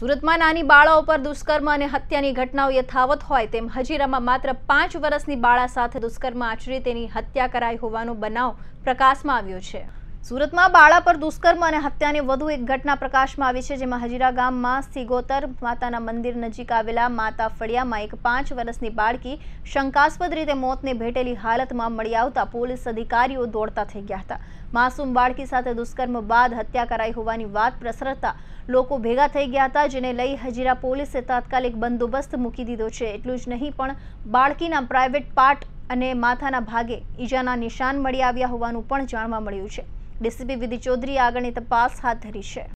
સુરતમાં નાની બાળાઓ પર દુષ્કર્મ અને હત્યાની ઘટનાઓ યથાવત હોય તેમ હજીરામાં માત્ર પાંચ વર્ષની બાળા સાથે દુષ્કર્મ આચરી તેની હત્યા કરાઈ હોવાનો બનાવ પ્રકાશમાં આવ્યો છે સુરતમાં બાળા પર દુષ્કર્મ અને હત્યાની વધુ એક ઘટના પ્રકાશમાં આવી છે જેમાં હજીરા ગામમાં સિગોતર માતાના મંદિર નજીક આવેલા માતા ફળિયામાં એક પાંચ વર્ષની બાળકી શંકાસ્પદ રીતે મોતને ભેટેલી હાલતમાં મળી આવતા પોલીસ અધિકારીઓ દોડતા થઈ ગયા હતા માસૂમ બાળકી સાથે દુષ્કર્મ બાદ હત્યા કરાઈ હોવાની વાત પ્રસરતા લોકો ભેગા થઈ ગયા હતા જેને લઈ હજીરા પોલીસે તાત્કાલિક બંદોબસ્ત મૂકી દીધો છે એટલું જ નહીં પણ બાળકીના પ્રાઇવેટ પાર્ટ અને માથાના ભાગે ઈજાના નિશાન મળી આવ્યા હોવાનું પણ જાણવા મળ્યું છે ડીસીપી વિધિ ચૌધરીએ આગળની તપાસ હાથ ધરી છે